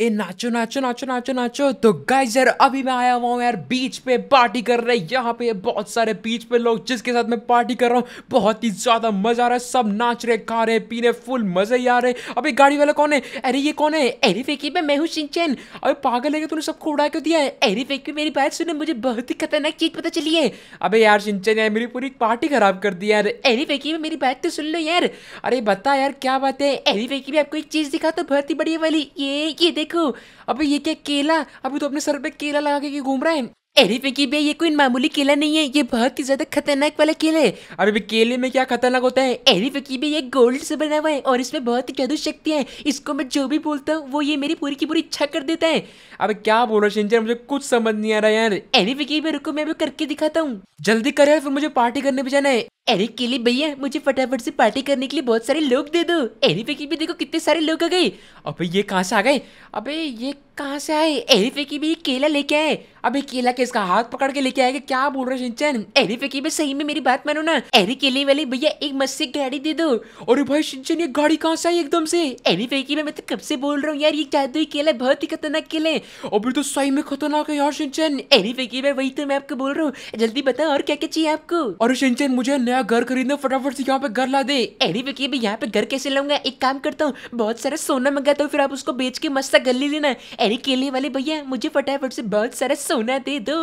ए नाचो नाचो नाचो नाचो नाचो तो गाइस यार अभी मैं आया हुआ हूँ यार बीच पे पार्टी कर रहे हैं यहाँ पे बहुत सारे बीच पे लोग जिसके साथ मैं पार्टी कर रहा हूँ बहुत ही ज़्यादा मज़ा आ रहा है सब नाच रहे खा रहे पी रहे फुल मज़े ही आ रहे अभी गाड़ी वाला कौन है अरे ये कौन है एरी फेकी में मैं हूँ सिंचन अभी पागल है कि तूने सबको उड़ा क्यों दिया है एरी फेकी मेरी बात सुने मुझे बहुत ही खतरनाक चीज़ पता चली है अबे यार सिंचन यार मेरी पूरी पार्टी खराब कर दी यार एरी फेकी में मेरी बात तो सुन लो यार अरे बता यार क्या बात है एरी फेकी में आपको एक चीज़ दिखा तो बहुत ही बढ़िया वाली ये ये देखो अबे ये क्या केला अभी तो अपने सर पे केला लगा के घूम रहा है अरे पिंकी भाई ये कोई मामूली केला नहीं है ये बहुत ही ज्यादा खतरनाक वाला केला है अरे भाई केले में क्या खतरनाक होता है अरे पिंकी भाई ये गोल्ड से बना हुआ है और इसमें बहुत ही जादू शक्ति है इसको मैं जो भी बोलता हूँ वो ये मेरी पूरी की पूरी इच्छा कर देता है अबे क्या बोल रहा है मुझे कुछ समझ नहीं आ रहा यार अरे पिंकी भाई रुको मैं भी करके दिखाता हूँ जल्दी कर यार फिर मुझे पार्टी करने भी जाना है अरे केली भैया मुझे फटाफट से पार्टी करने के लिए बहुत सारे लोग दे दो एरी फेकी भी देखो कितने सारे लोग आ गए अबे ये कहाँ से आ गए अबे ये कहाँ से आए एरी फेकी भी केला लेके आए अबे केला किसका हाथ पकड़ के लेके आएगा क्या बोल रहे सिंचन एरी फेकी भी सही में मेरी बात मानो ना एरी केले वाले भैया एक मस्सी गाड़ी दे दो अरे भाई सिंचन ये गाड़ी कहाँ से आई एकदम से एरी फेकी में मैं तो कब से बोल रहा हूँ यार ये जादुई केला बहुत ही खतरनाक केले अभी तो सही में खतरनाक है यार सिंचन एरी फेकी में वही तो मैं आपको बोल रहा हूँ जल्दी बताओ और क्या क्या चाहिए आपको और सिंचन मुझे नया घर खरीदना फटाफट से यहाँ पे घर ला दे अरे विकी अभी यहाँ पे घर कैसे लाऊंगा एक काम करता हूँ बहुत सारा सोना मंगाता हूँ फिर आप उसको बेच के मस्त ले लेना अरे केले वाले भैया मुझे फटाफट से बहुत सारा सोना दे दो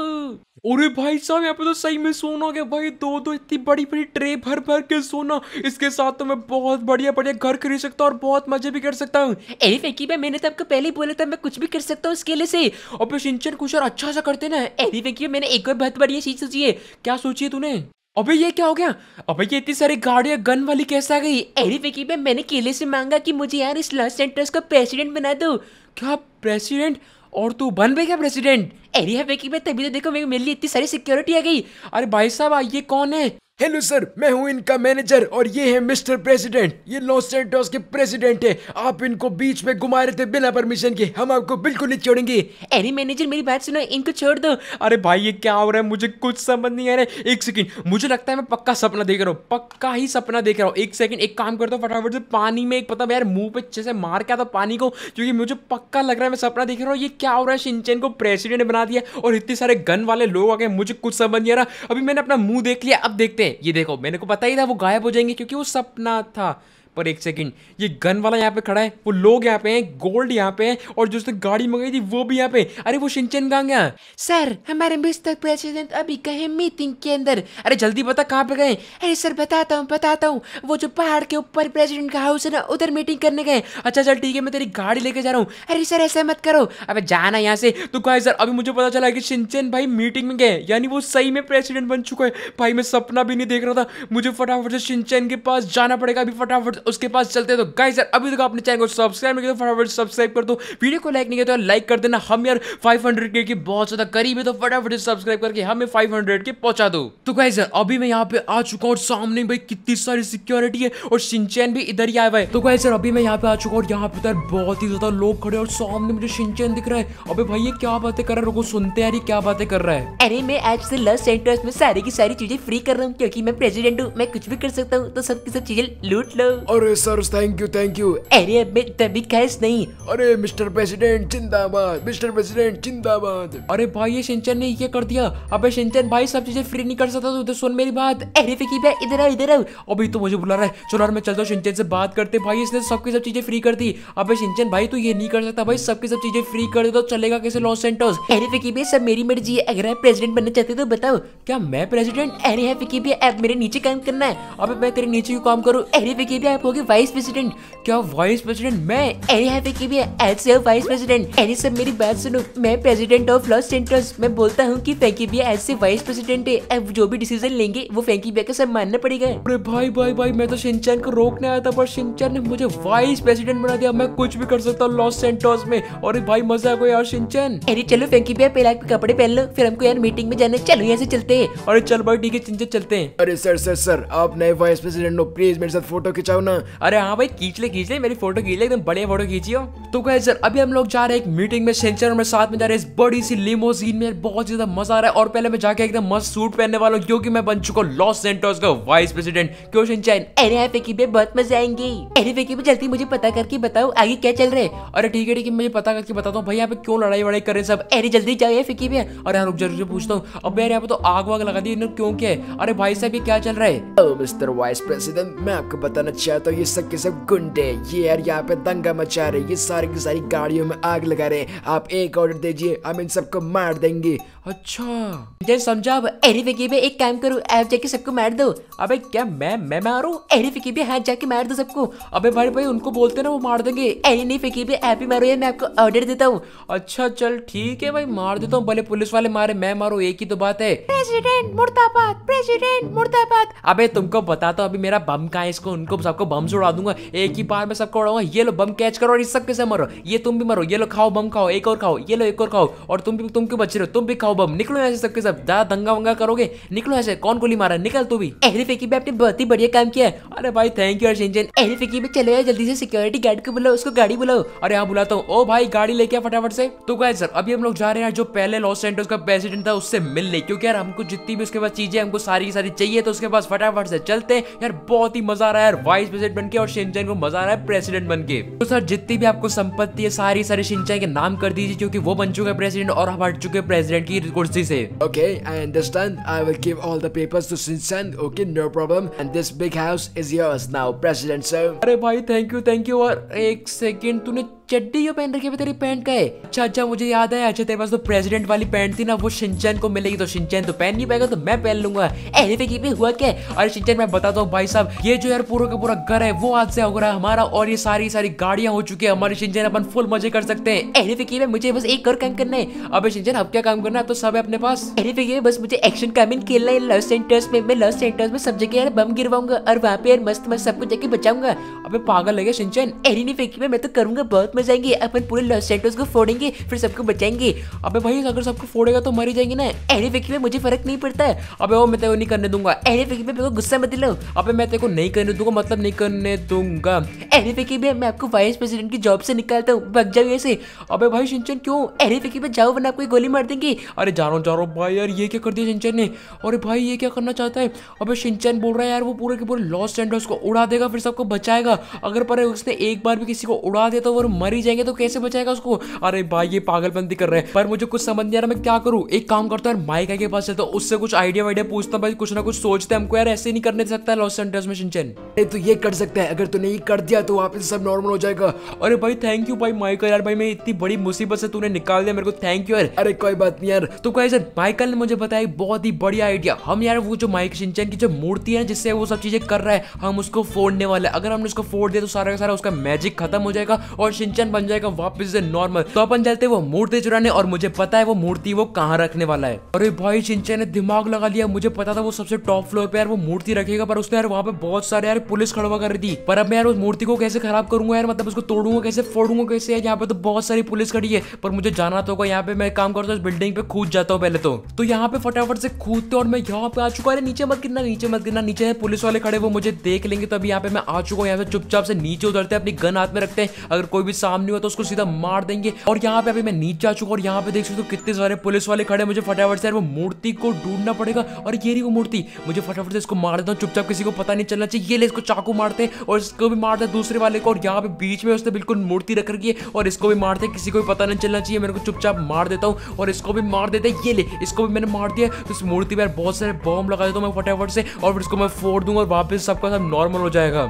अरे भाई साहब यहाँ पे तो सही में सोना गया भाई दो दो इतनी बड़ी बड़ी ट्रे भर भर के सोना इसके साथ तो मैं बहुत बढ़िया बढ़िया घर खरीद सकता हूँ और बहुत मजे भी कर सकता हूँ अरे फेकी भाई मैंने तो आपको पहले ही बोला था मैं कुछ भी कर सकता हूँ इस लिए से और फिर सिंचन कुछ और अच्छा सा करते ना अरे फेंकी मैंने एक और बहुत बढ़िया चीज सोची है क्या सोची है तूने अबे ये क्या हो गया अबे ये इतनी सारी गाड़ियां गन वाली कैसे आ गई अरे विकी भाई मैंने केले से मांगा कि मुझे यार इस लॉस सेंटर्स का प्रेसिडेंट बना दो क्या प्रेसिडेंट और तू बन भी क्या प्रेसिडेंट अरे है विकी भाई तभी तो देखो मेरे लिए इतनी सारी सिक्योरिटी आ गई अरे भाई साहब ये कौन है हेलो सर मैं हूं इनका मैनेजर और ये है मिस्टर प्रेसिडेंट ये लॉस सेंटोस के प्रेसिडेंट है आप इनको बीच में घुमा रहे थे बिना परमिशन के हम आपको बिल्कुल नहीं छोड़ेंगे अरे मैनेजर मेरी बात सुनो इनको छोड़ दो अरे भाई ये क्या हो रहा है मुझे कुछ समझ नहीं आ रहा है एक सेकेंड मुझे लगता है मैं पक्का सपना देख रहा हूँ पक्का ही सपना देख रहा हूँ एक सेकंड एक काम करता हूँ फटाफट से पानी में एक पता यार मुंह पे अच्छे से मार के आता पानी को क्योंकि मुझे पक्का लग रहा है मैं सपना देख रहा हूँ ये क्या हो रहा है शिनचैन को प्रेसिडेंट बना दिया और इतने सारे गन वाले लोग आ गए मुझे कुछ समझ नहीं आ रहा अभी मैंने अपना मुंह देख लिया अब देखते हैं ये देखो मैंने को पता ही था वो गायब हो जाएंगे क्योंकि वो सपना था पर एक सेकंड ये गन वाला यहाँ पे खड़ा है वो लोग यहाँ पे हैं गोल्ड यहाँ पे हैं और जो उसने गाड़ी मंगाई थी वो भी यहाँ पे अरे वो सिंचन कहाँ गया सर हमारे मिस्टर प्रेसिडेंट अभी गए मीटिंग के अंदर अरे जल्दी बता कहाँ पे गए अरे सर बताता हूँ बताता हूँ वो जो पहाड़ के ऊपर प्रेसिडेंट का हाउस है ना उधर मीटिंग करने गए अच्छा चल ठीक है मैं तेरी गाड़ी लेके जा रहा हूँ अरे सर ऐसा मत करो अब जाना यहाँ से तो कहा सर अभी मुझे पता चला कि सिंचन भाई मीटिंग में गए यानी वो सही में प्रेसिडेंट बन चुका है भाई मैं सपना भी नहीं देख रहा था मुझे फटाफट से सिंचन के पास जाना पड़ेगा अभी फटाफट उसके पास चलते तो गाइस यार अभी तक आपने चैनल को सब्सक्राइब नहीं किया तो फटाफट सब्सक्राइब कर दो वीडियो को लाइक नहीं किया तो लाइक कर देना हम यार फाइव हंड्रेड के बहुत ज्यादा करीब है तो फटाफट सब्सक्राइब करके हमें फाइव हंड्रेड के पहुंचा दो तो गाइस यार अभी मैं यहाँ पे आ चुका हूँ सामने भाई कितनी सारी सिक्योरिटी है और सिंचैन भी इधर ही आया हुआ है तो गाइस यार अभी मैं यहाँ पे आ चुका हूँ और यहाँ पे तो बहुत ही ज्यादा लोग खड़े और सामने मुझे सिंचैन दिख रहा है अबे भाई ये क्या बातें कर रहा है रुको सुनते यार ये क्या बातें कर रहा है अरे मैं आज से लस सेंटर्स में सारी की सारी चीजें फ्री कर रहा हूँ क्योंकि मैं प्रेसिडेंट हूँ मैं कुछ भी कर सकता हूँ तो सबकी सब चीजें लूट लो अरे sir thank you thank you अरे तभी कैश नहीं अरे मिस्टर प्रेसिडेंट चिंदाबाद मिस्टर प्रेसिडेंट चिंदाबाद अरे भाई ये सिंचन ने ये कर दिया अबे सिंचन भाई सब चीजें फ्री नहीं कर सकता तो सुन मेरी बात अरे फिकी भाई इधर आओ इधर आओ अभी तो मुझे बुला रहा है चलो यार मैं चलता हूँ सिंचन से बात करते भाई इसने सबकी सब चीजें फ्री कर दी अबे सिंचन भाई तू तो ये नहीं कर सकता भाई सबकी सब चीजें फ्री कर दे तो चलेगा कैसे लॉस सेंटोस अरे फिकी भाई सब मेरी मर्जी है अगर आप प्रेसिडेंट बनना चाहते तो बताओ क्या मैं प्रेसिडेंट अरे है फिकी भाई आप मेरे नीचे काम करना है अबे मैं तेरे नीचे क्यों काम करूँ अरे फिकी भाई आप होगे वाइस प्रेसिडेंट क्या वाइस प्रेसिडेंट मैं एनी हैवे की भी एज ए वाइस प्रेसिडेंट एनी सब मेरी बात सुनो मैं प्रेसिडेंट ऑफ लॉस सेंटर्स मैं बोलता हूँ कि फैंकी भी एज से वाइस प्रेसिडेंट है जो भी डिसीजन लेंगे वो फैंकी भैया का सब मानना पड़ेगा अरे भाई भाई भाई मैं तो सिंचन को रोकने आया था पर सिंचन ने मुझे वाइस प्रेसिडेंट बना दिया मैं कुछ भी कर सकता हूँ लॉस सेंटर्स में और भाई मजा आ गया यार सिंचन अरे चलो फैंकी भैया पहला कपड़े पहन लो फिर हमको यार मीटिंग में जाना चलो यहाँ से चलते हैं अरे चल भाई ठीक है चिंचन चलते हैं अरे सर सर सर आप नए वाइस प्रेसिडेंट हो प्लीज मेरे साथ फोटो खिंचाओ ना अरे हाँ भाई खींच ले खींच ले मेरी फोटो खींच ले एकदम बढ़िया फोटो खींचियो तो कहे सर अभी हम लोग जा रहे हैं एक मीटिंग में सेंचर में साथ में जा रहे हैं इस बड़ी सी लिमोजीन में बहुत ज्यादा मजा आ रहा है और पहले मैं जाके एकदम मस्त सूट पहनने वाला हूँ क्योंकि मैं बन चुका हूँ लॉस सेंटर्स का वाइस प्रेसिडेंट क्वेश्चन चैन अरे आप एक बहुत मजा आएंगे अरे फेकी पे जल्दी मुझे पता करके बताओ आगे क्या चल रहे अरे ठीक है ठीक है मुझे पता करके बताता हूँ भाई यहाँ पे क्यों लड़ाई वड़ाई रहे सब अरे जल्दी जाए फेकी फिकी अरे यहाँ यार जरूर पूछता हूँ अब यार यहाँ पे तो आग वाग लगा दी इन्होंने क्यों क्या है अरे भाई साहब ये क्या चल रहा है मिस्टर वाइस प्रेसिडेंट मैं आपको बताना चाहता तो ये सब के सब गुंडे ये यार यहाँ पे दंगा मचा रहे ये सारी की सारी गाड़ियों में आग लगा रहे आप एक ऑर्डर दीजिए हम इन सबको मार देंगे अच्छा समझा अब अरे भी एक काम करो ऐप जाके सबको मार दो अबे क्या मैं मैं मारू अरे भी हाथ जाके मार दो सबको अबे भाई भाई उनको बोलते ना वो मार देंगे एरी नहीं भी ऐप ही मारो ये मैं आपको ऑर्डर देता हूँ अच्छा चल ठीक है भाई मार देता हूँ भले पुलिस वाले मारे मैं मारू एक ही तो बात है प्रेसिडेंट मुर्दाबाद प्रेसिडेंट मुर्दाबाद अबे तुमको बताता हूँ तो अभी मेरा बम कहा है इसको उनको सबको बम से उड़ा दूंगा एक ही बार में सबको उड़ाऊंगा ये लो बम कैच करो और इस सबके से मरो ये तुम भी मरो ये लो खाओ बम खाओ एक और खाओ ये लो एक और खाओ और तुम भी तुम क्यों बच रहे हो तुम भी खाओ नौबम निकलो यहाँ से सबके सब ज्यादा दंगा वंगा करोगे निकलो यहाँ से कौन गोली मारा निकल तू भी एहरी फेकी आपने बहुत ही बढ़िया काम किया है अरे भाई थैंक यू अर्शिंजन एहरी फेकी भी चले जल्दी से सिक्योरिटी गार्ड को बुलाओ उसको गाड़ी बुलाओ अरे यहाँ बुलाता हूँ ओ भाई गाड़ी लेके फटाफट से तो गाय सर अभी हम लोग जा रहे हैं जो पहले लॉस सेंटर्स का प्रेसिडेंट था उससे मिलने क्योंकि यार हमको जितनी भी उसके पास चीजें हमको सारी की सारी चाहिए तो उसके पास फटाफट से चलते हैं यार बहुत ही मजा आ रहा है यार वाइस प्रेसिडेंट बन के और शिंचन को मजा आ रहा है प्रेसिडेंट बन के तो सर जितनी भी आपको संपत्ति है सारी सारी शिंचन के नाम कर दीजिए क्योंकि वो बन चुके प्रेसिडेंट और हम हट चुके प्रेसिडेंट की it goes this way. Okay, I understand. I will give all the papers to Sinsan. Okay, no problem. And this big house is yours now, President sir. अरे भाई thank you thank you और एक second चड्डी जो पहन रखी है तेरी पैंट का है अच्छा अच्छा मुझे याद है अच्छा तेरे पास तो प्रेसिडेंट वाली पैंट थी ना वो सिंचन को मिलेगी तो सिंचन तो पहन नहीं पाएगा तो मैं पहन लूंगा एनीथिंग भी हुआ क्या अरे सिंचन मैं बताता हूँ भाई साहब ये जो यार पूरा का पूरा घर है वो से हो रहा है हमारा और ये सारी सारी गाड़ियां हो चुकी है हमारे सिंचन अपन फुल मजे कर सकते हैं एनीथिंग में मुझे बस एक और काम करना है अब सिंचन अब क्या काम करना है तो सब है अपने पास एनीथिंग बस मुझे एक्शन मीन खेलना है लव सेंटर्स में मैं लव सेंटर्स में सब जगह यार बम गिरवाऊंगा और वहाँ पे यार मस्त मस्त कुछ जाके बचाऊंगा अबे पागल लगे शिंचन एनी फेंकी मैं तो करूंगा बहुत में जाएंगे अपन पूरे लॉस सेंटोस को फोड़ेंगे फिर सबको बचाएंगे अबे भाई अगर सबको फोड़ेगा तो मर ही जाएंगे ना एनी फिक्की में मुझे फर्क नहीं पड़ता है अबे वो मैं तेरे को नहीं करने दूंगा एनी फिक्की में मेरे गुस्सा मत दिलाओ अबे मैं तेरे को नहीं करने दूंगा मतलब नहीं करने दूंगा एनी फिक्की में मैं आपको वाइस प्रेसिडेंट की जॉब से निकालता हूँ भग जाओ ऐसे अबे भाई सिंचन क्यों एनी फिक्की में जाओ वरना आपको गोली मार देंगे अरे जा रहा हूँ भाई यार ये क्या कर दिया सिंचन ने अरे भाई ये क्या करना चाहता है अबे सिंचन बोल रहा है यार वो पूरे के पूरे लॉस सेंटोस को उड़ा देगा फिर सबको बचाएगा अगर पर उसने एक बार भी किसी को उड़ा दिया तो वो मर मर ही जाएंगे तो कैसे बचाएगा उसको अरे भाई ये पागलबंदी कर रहे हैं पर मुझे कुछ समझ नहीं आ रहा मैं क्या करूँ एक काम करता हूँ माइक के पास चलता हूँ उससे कुछ आइडिया वाइडिया पूछता हूँ भाई कुछ ना कुछ सोचते हैं हमको यार ऐसे नहीं करने सकता लॉस सेंटर्स में सिंचन अरे तो ये कर सकता है अगर तूने ये कर दिया तो वापस सब नॉर्मल हो जाएगा अरे भाई थैंक यू भाई माइकल यार भाई मैं इतनी बड़ी मुसीबत से तूने निकाल दिया मेरे को थैंक यू यार अरे कोई बात नहीं यार तो कहे सर माइकल ने मुझे बताया बहुत ही बढ़िया आइडिया हम यार वो जो माइक सिंचन की जो मूर्ति है जिससे वो सब चीजें कर रहा है हम उसको फोड़ने वाले अगर हमने उसको फोड़ दिया तो सारा का सारा उसका मैजिक खत्म हो जाएगा और सिंचन किचन बन जाएगा वापस से नॉर्मल तो अपन चलते वो मूर्ति चुराने और मुझे पता है वो मूर्ति वो कहाँ रखने वाला है अरे भाई चिंचा ने दिमाग लगा लिया मुझे पता था वो सबसे टॉप फ्लोर पे यार वो मूर्ति रखेगा पर उसने यार वहाँ पे बहुत सारे यार पुलिस खड़वा कर दी पर अब मैं यार उस मूर्ति को कैसे खराब करूंगा यार मतलब उसको तोड़ूंगा कैसे फोड़ूंगा कैसे यहाँ पे तो बहुत सारी पुलिस खड़ी है पर मुझे जाना तो होगा यहाँ पे मैं काम करता हूँ बिल्डिंग पे कूद जाता हूँ पहले तो तो यहाँ पे फटाफट से कूदते और मैं यहाँ पे आ चुका है नीचे मत गिरना नीचे मत गिरना नीचे पुलिस वाले खड़े वो मुझे देख लेंगे तो अभी यहाँ पे मैं आ चुका हूँ यहाँ पे चुपचाप से नीचे उतरते हैं अपनी गन हाथ में रखते हैं अगर कोई भी सामने हुआ तो उसको सीधा मार देंगे और यहाँ पे अभी मैं नीचे आ चुका और यहाँ पे देख सकते हो कितने सारे पुलिस वाले खड़े मुझे फटाफट से वो मूर्ति को ढूंढना पड़ेगा और ये रही वो मूर्ति मुझे फटाफट से इसको मार देता हूँ चुपचाप किसी को पता नहीं चलना चाहिए ये ले इसको चाकू मारते हैं और इसको भी मारते हैं दूसरे वाले को और यहाँ पे बीच में उसने बिल्कुल मूर्ति रख रखी है और इसको भी मारते हैं किसी को भी पता नहीं चलना चाहिए मेरे को चुपचाप मार देता हूँ और इसको भी मार देते हैं ये ले इसको भी मैंने मार दिया तो इस मूर्ति पर बहुत सारे बॉम्ब लगा देता हूँ मैं फटाफट से और फिर इसको मैं फोड़ दूंगा और वापस सबका सब नॉर्मल हो जाएगा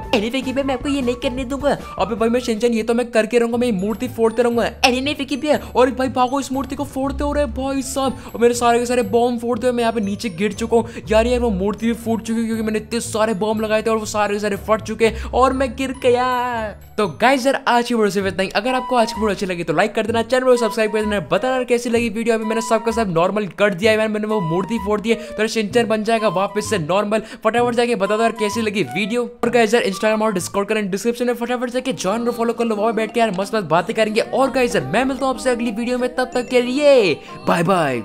मैं आपको ये नहीं करने दूंगा अभी भाई मैं शिंचन ये तो मैं करके रहूंगा मैं मूर्ति फोड़ते रहूंगा एनिमे फेंकी भी है और भाई भागो इस मूर्ति को फोड़ते हो रहे भाई साहब और मेरे सारे के सारे बॉम्ब फोड़ते हुए मैं यहाँ पे नीचे गिर चुका हूँ यार यार वो मूर्ति भी फूट चुकी है क्योंकि मैंने इतने सारे बॉम्ब लगाए थे और वो सारे के सारे फट चुके और मैं गिर गया तो गाइस यार आज की वीडियो से इतना ही अगर आपको आज की वीडियो अच्छी लगी तो लाइक कर देना चैनल को सब्सक्राइब कर देना बताना कैसी लगी वीडियो अभी मैंने सबका सब नॉर्मल कर दिया है मैंने वो मूर्ति फोड़ दी है तो सिंचर बन जाएगा वापस से नॉर्मल फटाफट जाके बता दो यार कैसी लगी वीडियो और गाइज यार इंस्टाग्राम और डिस्कॉर्ड करें डिस्क्रिप्शन में फटाफट जाके जॉन और फॉलो कर लो वहाँ बैठ के यार मस्त मस्त बातें करेंगे और गाइजर मैं मिलता हूँ आपसे अगली वीडियो में तब तक के लिए बाय बाय